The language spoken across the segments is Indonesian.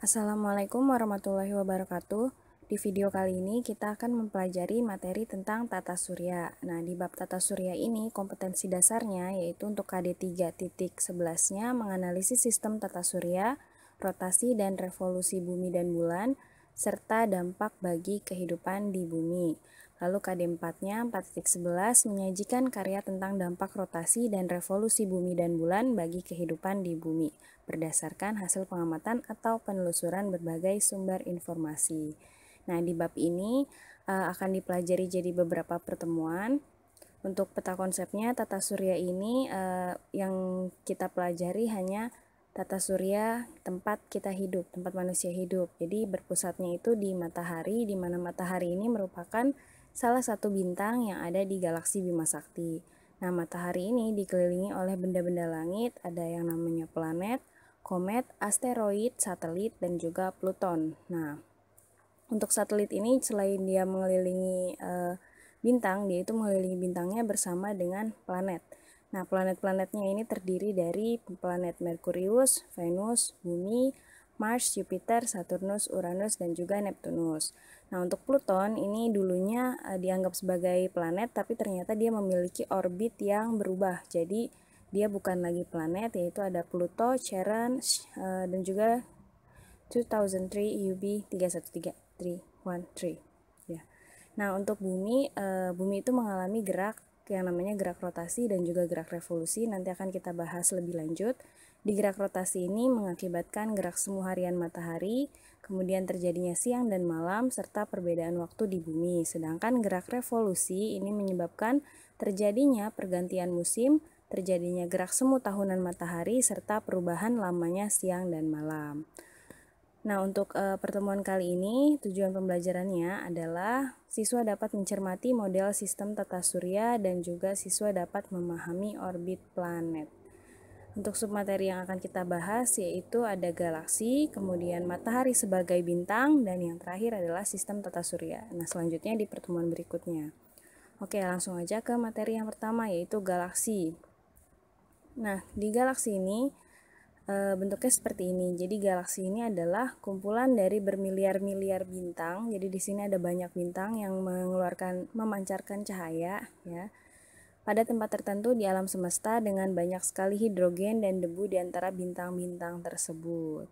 Assalamualaikum warahmatullahi wabarakatuh. Di video kali ini kita akan mempelajari materi tentang tata surya. Nah, di bab tata surya ini kompetensi dasarnya yaitu untuk KD 3.11-nya menganalisis sistem tata surya, rotasi dan revolusi bumi dan bulan, serta dampak bagi kehidupan di bumi. Lalu KD 4-nya 4.11 menyajikan karya tentang dampak rotasi dan revolusi bumi dan bulan bagi kehidupan di bumi berdasarkan hasil pengamatan atau penelusuran berbagai sumber informasi. Nah, di bab ini uh, akan dipelajari jadi beberapa pertemuan. Untuk peta konsepnya tata surya ini uh, yang kita pelajari hanya tata surya tempat kita hidup, tempat manusia hidup. Jadi berpusatnya itu di matahari, di mana matahari ini merupakan salah satu bintang yang ada di galaksi Bima Sakti. Nah, matahari ini dikelilingi oleh benda-benda langit, ada yang namanya planet, komet, asteroid, satelit, dan juga Pluton. Nah, untuk satelit ini selain dia mengelilingi e, bintang, dia itu mengelilingi bintangnya bersama dengan planet. Nah, planet-planetnya ini terdiri dari planet Merkurius, Venus, Bumi, Mars, Jupiter, Saturnus, Uranus, dan juga Neptunus. Nah, untuk Pluton ini dulunya e, dianggap sebagai planet, tapi ternyata dia memiliki orbit yang berubah. Jadi, dia bukan lagi planet yaitu ada Pluto, Charon uh, dan juga 2003 UB 313313 ya. Nah, untuk bumi uh, bumi itu mengalami gerak yang namanya gerak rotasi dan juga gerak revolusi nanti akan kita bahas lebih lanjut. Di gerak rotasi ini mengakibatkan gerak semu harian matahari, kemudian terjadinya siang dan malam serta perbedaan waktu di bumi. Sedangkan gerak revolusi ini menyebabkan terjadinya pergantian musim terjadinya gerak semu tahunan matahari, serta perubahan lamanya siang dan malam. Nah, untuk e, pertemuan kali ini, tujuan pembelajarannya adalah siswa dapat mencermati model sistem tata surya dan juga siswa dapat memahami orbit planet. Untuk submateri yang akan kita bahas yaitu ada galaksi, kemudian matahari sebagai bintang, dan yang terakhir adalah sistem tata surya. Nah, selanjutnya di pertemuan berikutnya. Oke, langsung aja ke materi yang pertama yaitu galaksi. Nah, di galaksi ini eh, bentuknya seperti ini. Jadi galaksi ini adalah kumpulan dari bermiliar-miliar bintang. Jadi di sini ada banyak bintang yang mengeluarkan memancarkan cahaya ya. Pada tempat tertentu di alam semesta dengan banyak sekali hidrogen dan debu di antara bintang-bintang tersebut.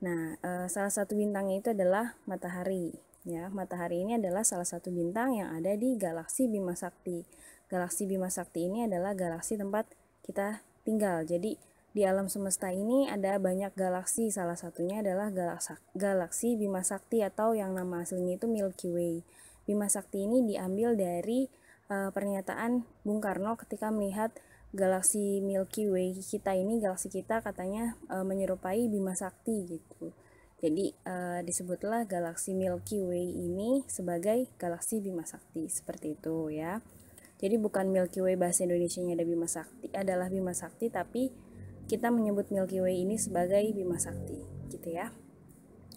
Nah, eh, salah satu bintangnya itu adalah matahari. Ya, matahari ini adalah salah satu bintang yang ada di galaksi Bima Sakti. Galaksi Bima Sakti ini adalah galaksi tempat kita tinggal. Jadi di alam semesta ini ada banyak galaksi, salah satunya adalah galaksi Bima Sakti atau yang nama aslinya itu Milky Way. Bima Sakti ini diambil dari uh, pernyataan Bung Karno ketika melihat galaksi Milky Way kita ini, galaksi kita katanya uh, menyerupai Bima Sakti gitu. Jadi uh, disebutlah galaksi Milky Way ini sebagai galaksi Bima Sakti seperti itu ya. Jadi bukan Milky Way bahasa Indonesia-nya ada Bima Sakti adalah Bima Sakti tapi kita menyebut Milky Way ini sebagai Bima Sakti gitu ya.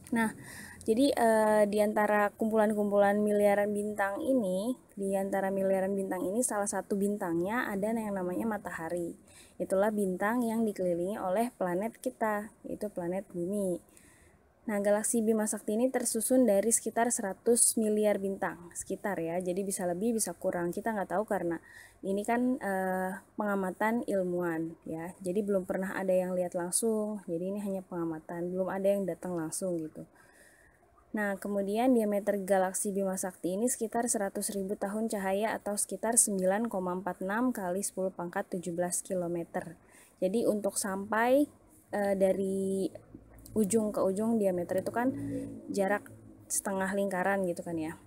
Nah, jadi uh, di antara kumpulan-kumpulan miliaran bintang ini, di antara miliaran bintang ini salah satu bintangnya ada yang namanya matahari. Itulah bintang yang dikelilingi oleh planet kita, yaitu planet bumi. Nah, galaksi Bima Sakti ini tersusun dari sekitar 100 miliar bintang, sekitar ya. Jadi bisa lebih, bisa kurang. Kita nggak tahu karena ini kan eh, pengamatan ilmuwan ya. Jadi belum pernah ada yang lihat langsung. Jadi ini hanya pengamatan, belum ada yang datang langsung gitu. Nah, kemudian diameter galaksi Bima Sakti ini sekitar 100.000 tahun cahaya atau sekitar 9,46 kali 10 pangkat 17 km. Jadi untuk sampai e, dari ujung ke ujung diameter itu kan jarak setengah lingkaran gitu kan ya.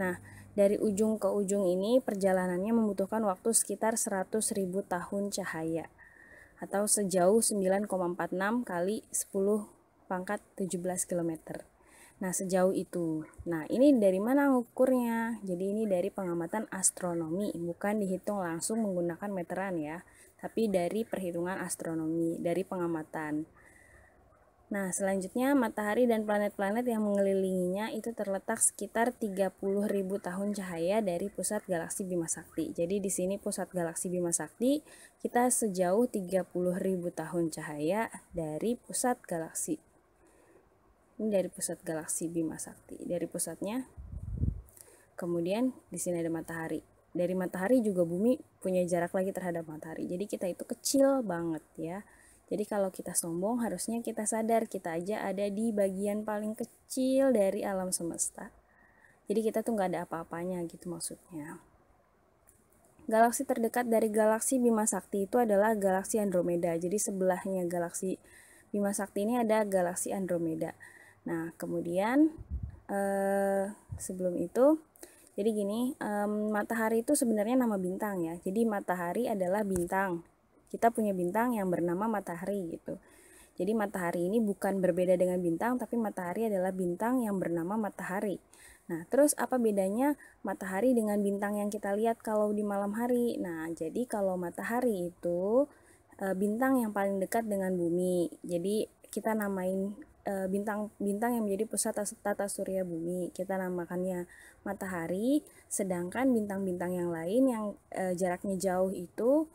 Nah, dari ujung ke ujung ini perjalanannya membutuhkan waktu sekitar 100.000 tahun cahaya atau sejauh 9,46 kali 10 pangkat 17 km. Nah, sejauh itu. Nah, ini dari mana ngukurnya? Jadi ini dari pengamatan astronomi, bukan dihitung langsung menggunakan meteran ya, tapi dari perhitungan astronomi, dari pengamatan. Nah, selanjutnya matahari dan planet-planet yang mengelilinginya itu terletak sekitar 30.000 tahun cahaya dari pusat galaksi Bima Sakti. Jadi di sini pusat galaksi Bima Sakti kita sejauh 30.000 tahun cahaya dari pusat galaksi. Ini dari pusat galaksi Bima Sakti, dari pusatnya. Kemudian di sini ada matahari. Dari matahari juga bumi punya jarak lagi terhadap matahari. Jadi kita itu kecil banget ya. Jadi kalau kita sombong harusnya kita sadar kita aja ada di bagian paling kecil dari alam semesta. Jadi kita tuh nggak ada apa-apanya gitu maksudnya. Galaksi terdekat dari galaksi Bima Sakti itu adalah galaksi Andromeda. Jadi sebelahnya galaksi Bima Sakti ini ada galaksi Andromeda. Nah kemudian eh, sebelum itu jadi gini, eh, matahari itu sebenarnya nama bintang ya. Jadi matahari adalah bintang kita punya bintang yang bernama matahari gitu. Jadi matahari ini bukan berbeda dengan bintang, tapi matahari adalah bintang yang bernama matahari. Nah, terus apa bedanya matahari dengan bintang yang kita lihat kalau di malam hari? Nah, jadi kalau matahari itu e, bintang yang paling dekat dengan bumi. Jadi kita namain eh, bintang bintang yang menjadi pusat tata surya bumi. Kita namakannya matahari, sedangkan bintang-bintang yang lain yang eh, jaraknya jauh itu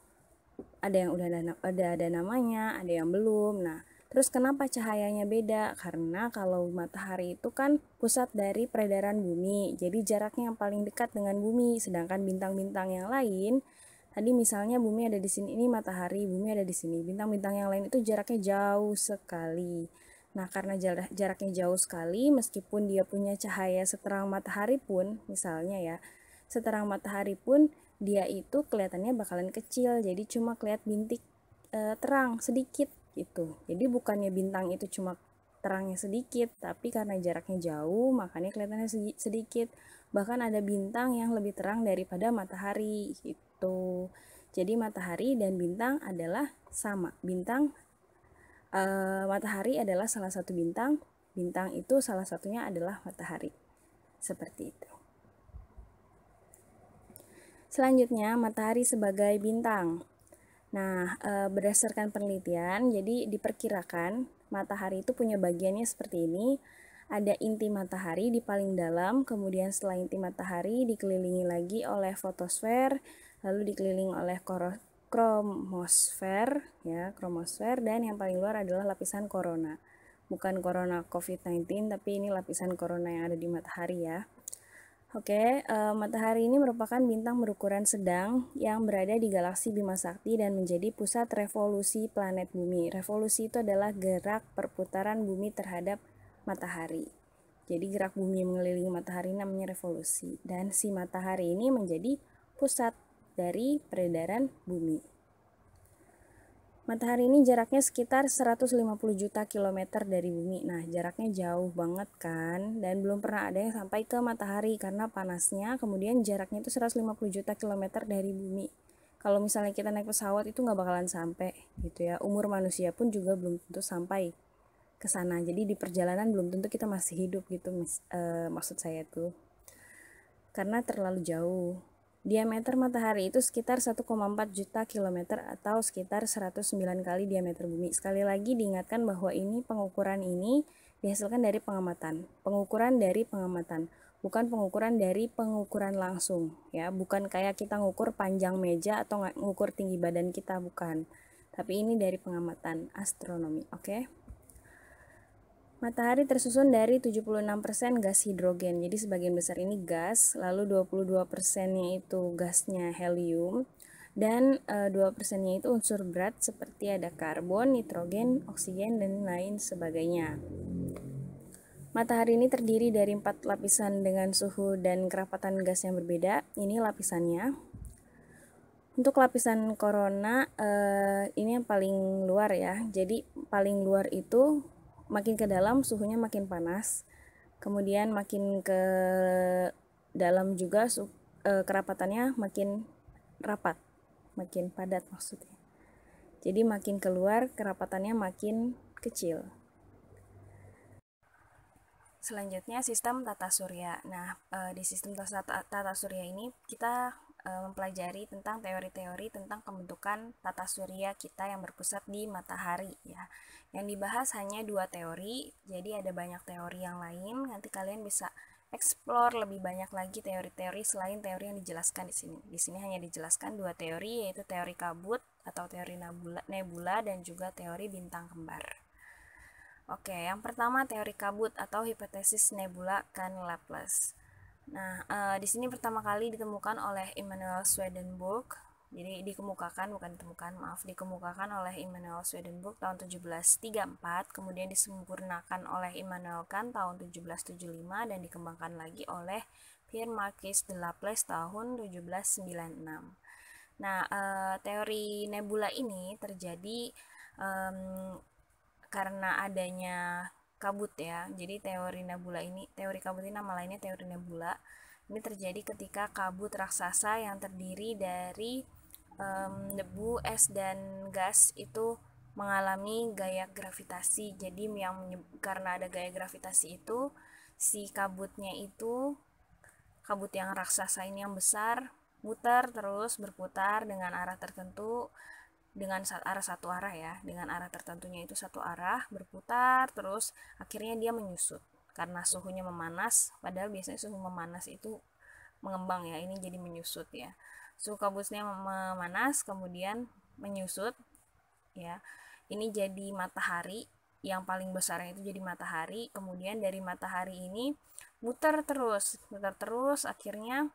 ada yang udah ada, ada ada namanya, ada yang belum. Nah, terus kenapa cahayanya beda? Karena kalau matahari itu kan pusat dari peredaran bumi. Jadi jaraknya yang paling dekat dengan bumi, sedangkan bintang-bintang yang lain tadi misalnya bumi ada di sini, ini matahari, bumi ada di sini. Bintang-bintang yang lain itu jaraknya jauh sekali. Nah, karena jaraknya jauh sekali, meskipun dia punya cahaya seterang matahari pun, misalnya ya, seterang matahari pun dia itu kelihatannya bakalan kecil jadi cuma kelihat bintik e, terang sedikit gitu jadi bukannya bintang itu cuma terangnya sedikit tapi karena jaraknya jauh makanya kelihatannya sedikit bahkan ada bintang yang lebih terang daripada matahari itu jadi matahari dan bintang adalah sama bintang e, matahari adalah salah satu bintang bintang itu salah satunya adalah matahari seperti itu Selanjutnya, matahari sebagai bintang. Nah, e, berdasarkan penelitian, jadi diperkirakan matahari itu punya bagiannya seperti ini. Ada inti matahari di paling dalam, kemudian setelah inti matahari dikelilingi lagi oleh fotosfer, lalu dikelilingi oleh kromosfer, ya, kromosfer dan yang paling luar adalah lapisan corona. Bukan corona COVID-19, tapi ini lapisan corona yang ada di matahari ya. Oke, uh, matahari ini merupakan bintang berukuran sedang yang berada di galaksi Bima Sakti dan menjadi pusat revolusi planet Bumi. Revolusi itu adalah gerak perputaran bumi terhadap matahari. Jadi gerak bumi mengelilingi matahari namanya revolusi dan si matahari ini menjadi pusat dari peredaran bumi. Matahari ini jaraknya sekitar 150 juta kilometer dari bumi. Nah, jaraknya jauh banget kan? Dan belum pernah ada yang sampai ke matahari karena panasnya. Kemudian jaraknya itu 150 juta kilometer dari bumi. Kalau misalnya kita naik pesawat itu nggak bakalan sampai gitu ya. Umur manusia pun juga belum tentu sampai ke sana. Jadi di perjalanan belum tentu kita masih hidup gitu mis, uh, maksud saya tuh. Karena terlalu jauh. Diameter matahari itu sekitar 1,4 juta kilometer atau sekitar 109 kali diameter bumi. Sekali lagi diingatkan bahwa ini pengukuran ini dihasilkan dari pengamatan. Pengukuran dari pengamatan, bukan pengukuran dari pengukuran langsung ya, bukan kayak kita ngukur panjang meja atau ngukur tinggi badan kita bukan. Tapi ini dari pengamatan astronomi, oke? Okay? Matahari tersusun dari 76% gas hidrogen. Jadi sebagian besar ini gas, lalu 22%-nya itu gasnya helium dan e, eh, 2%-nya itu unsur berat seperti ada karbon, nitrogen, oksigen dan lain sebagainya. Matahari ini terdiri dari empat lapisan dengan suhu dan kerapatan gas yang berbeda. Ini lapisannya. Untuk lapisan korona, eh, ini yang paling luar ya. Jadi paling luar itu makin ke dalam suhunya makin panas kemudian makin ke dalam juga su, e, kerapatannya makin rapat makin padat maksudnya jadi makin keluar kerapatannya makin kecil selanjutnya sistem tata surya nah e, di sistem tata, tata surya ini kita Eh, mempelajari tentang teori-teori tentang pembentukan tata surya kita yang berpusat di matahari ya. Yang dibahas hanya dua teori, jadi ada banyak teori yang lain. Nanti kalian bisa explore lebih banyak lagi teori-teori selain teori yang dijelaskan di sini. Di sini hanya dijelaskan dua teori yaitu teori kabut atau teori nebula, nebula dan juga teori bintang kembar. Oke, yang pertama teori kabut atau hipotesis nebula kan laplace Nah, uh, di sini pertama kali ditemukan oleh Immanuel Swedenborg. Jadi dikemukakan bukan ditemukan, maaf, dikemukakan oleh Immanuel Swedenborg tahun 1734, kemudian disempurnakan oleh Immanuel Kant tahun 1775 dan dikembangkan lagi oleh Pierre Marquis de Laplace tahun 1796. Nah, uh, teori nebula ini terjadi um, karena adanya kabut ya. Jadi teori nebula ini, teori kabut ini nama lainnya teori nebula. Ini terjadi ketika kabut raksasa yang terdiri dari um, debu, es dan gas itu mengalami gaya gravitasi. Jadi yang karena ada gaya gravitasi itu si kabutnya itu kabut yang raksasa ini yang besar muter terus berputar dengan arah tertentu dengan arah satu arah ya, dengan arah tertentunya itu satu arah berputar terus akhirnya dia menyusut karena suhunya memanas, padahal biasanya suhu memanas itu mengembang ya, ini jadi menyusut ya. Suhu kabusnya memanas kemudian menyusut ya. Ini jadi matahari yang paling besar itu jadi matahari, kemudian dari matahari ini muter terus, muter terus akhirnya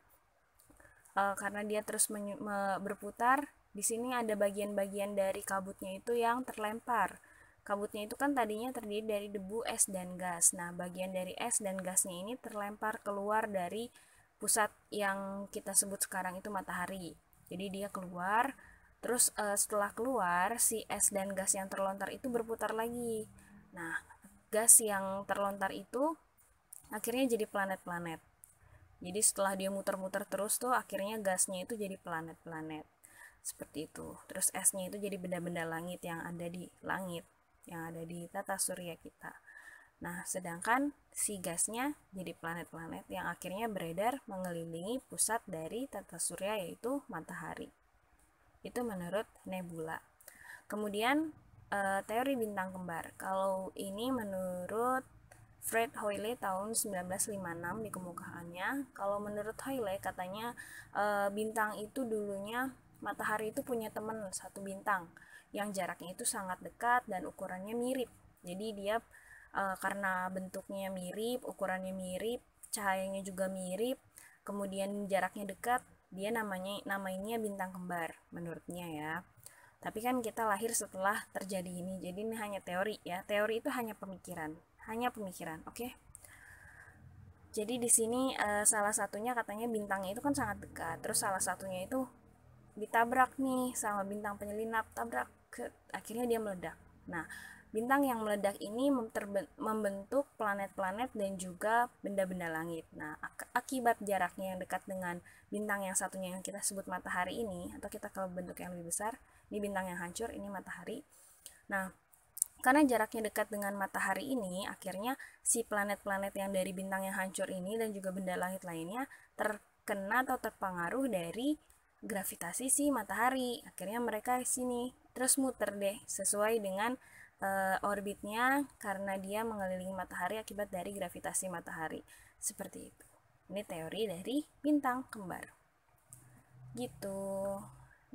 eh, karena dia terus berputar di sini ada bagian-bagian dari kabutnya itu yang terlempar. Kabutnya itu kan tadinya terdiri dari debu, es, dan gas. Nah, bagian dari es dan gasnya ini terlempar keluar dari pusat yang kita sebut sekarang itu matahari. Jadi dia keluar, terus e, setelah keluar si es dan gas yang terlontar itu berputar lagi. Nah, gas yang terlontar itu akhirnya jadi planet-planet. Jadi setelah dia muter-muter terus tuh akhirnya gasnya itu jadi planet-planet seperti itu terus esnya itu jadi benda-benda langit yang ada di langit yang ada di tata surya kita nah sedangkan si gasnya jadi planet-planet yang akhirnya beredar mengelilingi pusat dari tata surya yaitu matahari itu menurut nebula kemudian eh, teori bintang kembar kalau ini menurut Fred Hoyle tahun 1956 dikemukakannya. Kalau menurut Hoyle katanya eh, bintang itu dulunya matahari itu punya teman satu bintang yang jaraknya itu sangat dekat dan ukurannya mirip. Jadi dia e, karena bentuknya mirip, ukurannya mirip, cahayanya juga mirip, kemudian jaraknya dekat, dia namanya namanya bintang kembar menurutnya ya. Tapi kan kita lahir setelah terjadi ini. Jadi ini hanya teori ya. Teori itu hanya pemikiran, hanya pemikiran, oke? Okay? Jadi di sini eh, salah satunya katanya bintangnya itu kan sangat dekat. Terus salah satunya itu ditabrak nih sama bintang penyelinap tabrak ke, akhirnya dia meledak nah bintang yang meledak ini membentuk planet-planet dan juga benda-benda langit nah ak akibat jaraknya yang dekat dengan bintang yang satunya yang kita sebut matahari ini atau kita kalau bentuk yang lebih besar ini bintang yang hancur ini matahari nah karena jaraknya dekat dengan matahari ini, akhirnya si planet-planet yang dari bintang yang hancur ini dan juga benda langit lainnya terkena atau terpengaruh dari gravitasi si matahari akhirnya mereka sini terus muter deh sesuai dengan e, orbitnya karena dia mengelilingi matahari akibat dari gravitasi matahari seperti itu ini teori dari bintang kembar gitu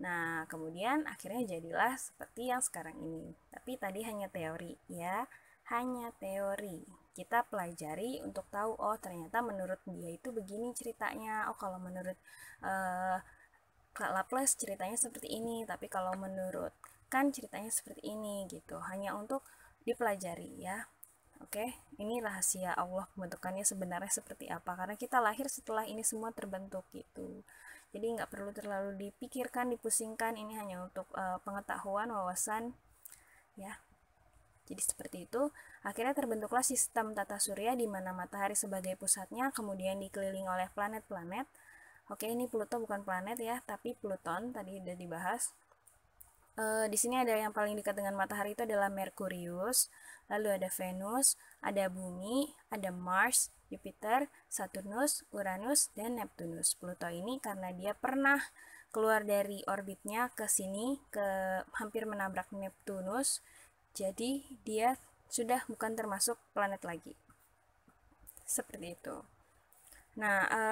nah kemudian akhirnya jadilah seperti yang sekarang ini tapi tadi hanya teori ya hanya teori kita pelajari untuk tahu oh ternyata menurut dia itu begini ceritanya oh kalau menurut uh, Kak Laplace ceritanya seperti ini, tapi kalau menurut kan ceritanya seperti ini gitu. Hanya untuk dipelajari ya. Oke, ini rahasia Allah pembentukannya sebenarnya seperti apa karena kita lahir setelah ini semua terbentuk gitu. Jadi nggak perlu terlalu dipikirkan, dipusingkan. Ini hanya untuk uh, pengetahuan, wawasan, ya. Jadi seperti itu, akhirnya terbentuklah sistem tata surya di mana matahari sebagai pusatnya, kemudian dikelilingi oleh planet-planet, Oke, ini Pluto bukan planet ya, tapi Pluton tadi udah dibahas. E, di sini ada yang paling dekat dengan matahari itu adalah Merkurius, lalu ada Venus, ada Bumi, ada Mars, Jupiter, Saturnus, Uranus, dan Neptunus. Pluto ini karena dia pernah keluar dari orbitnya ke sini, ke hampir menabrak Neptunus, jadi dia sudah bukan termasuk planet lagi. Seperti itu. Nah, e,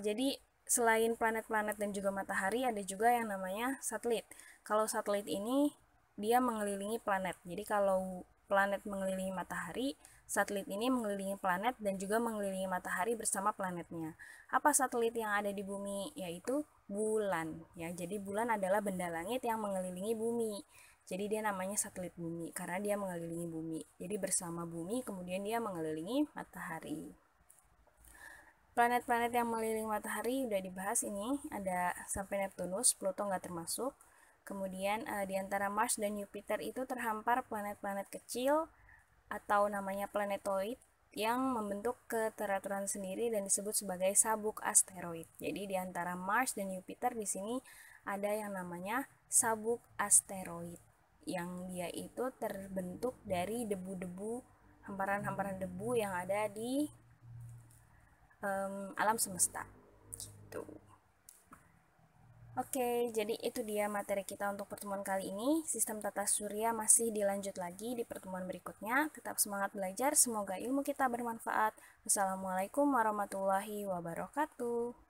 jadi selain planet-planet dan juga matahari ada juga yang namanya satelit. Kalau satelit ini dia mengelilingi planet. Jadi kalau planet mengelilingi matahari, satelit ini mengelilingi planet dan juga mengelilingi matahari bersama planetnya. Apa satelit yang ada di bumi? Yaitu bulan. Ya, jadi bulan adalah benda langit yang mengelilingi bumi. Jadi dia namanya satelit bumi karena dia mengelilingi bumi. Jadi bersama bumi kemudian dia mengelilingi matahari planet-planet yang meliling matahari udah dibahas ini ada sampai Neptunus, Pluto nggak termasuk. Kemudian uh, di antara Mars dan Jupiter itu terhampar planet-planet kecil atau namanya planetoid yang membentuk keteraturan sendiri dan disebut sebagai sabuk asteroid. Jadi di antara Mars dan Jupiter di sini ada yang namanya sabuk asteroid yang dia itu terbentuk dari debu-debu hamparan-hamparan debu yang ada di um, alam semesta gitu Oke, okay, jadi itu dia materi kita untuk pertemuan kali ini. Sistem tata surya masih dilanjut lagi di pertemuan berikutnya. Tetap semangat belajar, semoga ilmu kita bermanfaat. Wassalamualaikum warahmatullahi wabarakatuh.